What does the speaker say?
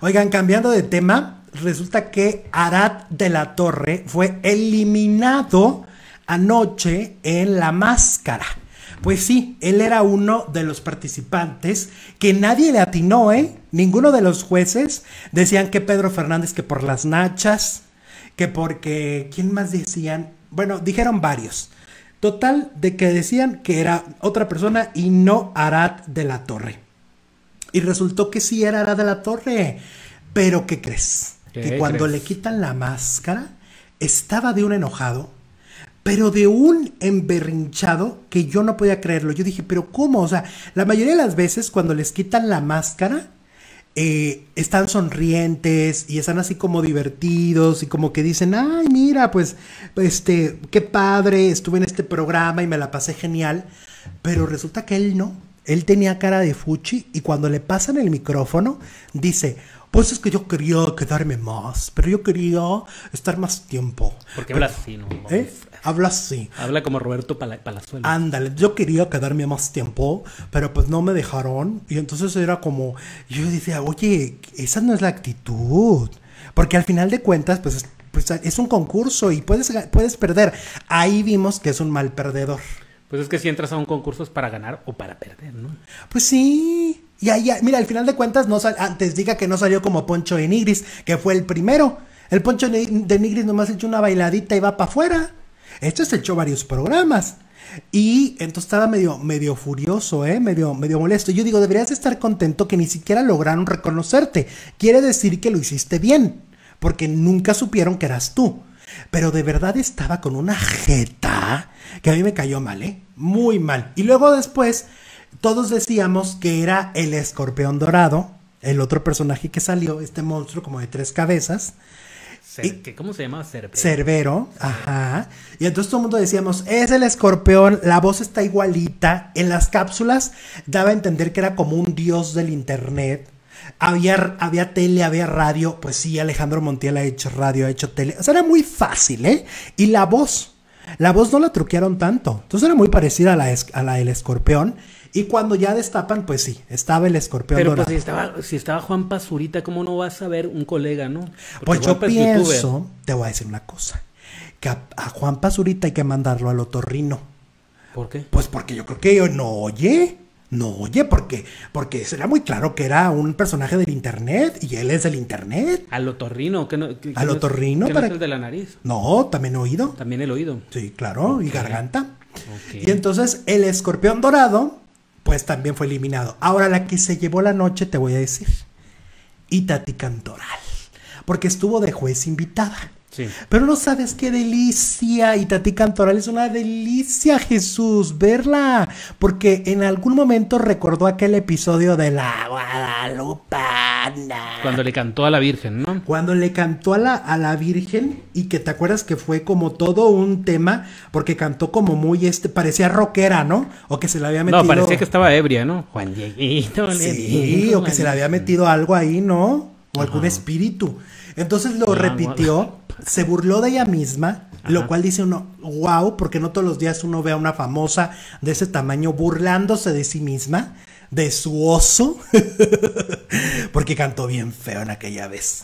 Oigan, cambiando de tema, resulta que Arad de la Torre fue eliminado anoche en La Máscara. Pues sí, él era uno de los participantes que nadie le atinó, ¿eh? Ninguno de los jueces decían que Pedro Fernández que por las nachas, que porque, ¿quién más decían? Bueno, dijeron varios. Total, de que decían que era otra persona y no Arad de la Torre. Y resultó que sí era Ara de la Torre. Pero ¿qué crees? que cuando le quitan la máscara, estaba de un enojado, pero de un emberrinchado que yo no podía creerlo. Yo dije, pero ¿cómo? O sea, la mayoría de las veces cuando les quitan la máscara, eh, están sonrientes y están así como divertidos y como que dicen, ay, mira, pues, este, qué padre, estuve en este programa y me la pasé genial, pero resulta que él no. Él tenía cara de fuchi y cuando le pasan el micrófono dice, pues es que yo quería quedarme más, pero yo quería estar más tiempo. Porque habla así, ¿no? ¿Eh? Habla así. Habla como Roberto Palazuelo Ándale, yo quería quedarme más tiempo, pero pues no me dejaron. Y entonces era como, yo decía, oye, esa no es la actitud. Porque al final de cuentas, pues, es pues, un concurso y puedes, puedes perder. Ahí vimos que es un mal perdedor. Pues es que si entras a un concurso es para ganar o para perder, ¿no? Pues sí. Y ahí, mira, al final de cuentas, no antes diga que no salió como Poncho de Nigris, que fue el primero. El Poncho de Nigris nomás echó una bailadita y va para afuera. Esto se echó varios programas. Y entonces estaba medio, medio furioso, ¿eh? medio, medio molesto. Yo digo, deberías estar contento que ni siquiera lograron reconocerte. Quiere decir que lo hiciste bien, porque nunca supieron que eras tú. Pero de verdad estaba con una jeta que a mí me cayó mal, ¿eh? Muy mal. Y luego después, todos decíamos que era el escorpión dorado, el otro personaje que salió, este monstruo como de tres cabezas. ¿Cómo se llama? Cerbero. Cerbero, ajá. Y entonces todo el mundo decíamos, es el escorpión, la voz está igualita. En las cápsulas daba a entender que era como un dios del internet había, había tele, había radio. Pues sí, Alejandro Montiel ha hecho radio, ha hecho tele. O sea, era muy fácil, ¿eh? Y la voz. La voz no la truquearon tanto. Entonces era muy parecida a la, a la del escorpión. Y cuando ya destapan, pues sí, estaba el escorpión Pero pues, si estaba, si estaba Juan Pazurita, ¿cómo no vas a ver un colega, no? pues yo pienso, te voy a decir una cosa, que a, a, Juan Pazurita hay que mandarlo al otorrino. ¿Por qué? Pues porque yo creo que yo no oye. No, oye, porque, porque era muy claro que era un personaje del internet y él es del internet. Al otorrino, que no. Que, Al otorrino No de la nariz. No, también oído. También el oído. Sí, claro, y garganta. Y entonces el escorpión dorado, pues también fue eliminado. Ahora la que se llevó la noche, te voy a decir. Itati Cantoral. Porque estuvo de juez invitada. Pero no sabes qué delicia. Y Tati Cantoral es una delicia, Jesús, verla. Porque en algún momento recordó aquel episodio de la Guadalupe Cuando le cantó a la Virgen, ¿no? Cuando le cantó a la, a la Virgen. Y que te acuerdas que fue como todo un tema. Porque cantó como muy este. Parecía rockera, ¿no? O que se le había metido. No, parecía que estaba ebria, ¿no? Juan Dieguito. Sí, o que se le había metido algo ahí, ¿no? O algún espíritu. Entonces lo repitió se burló de ella misma, lo cual dice uno, wow, porque no todos los días uno ve a una famosa de ese tamaño burlándose de sí misma, de su oso, porque cantó bien feo en aquella vez.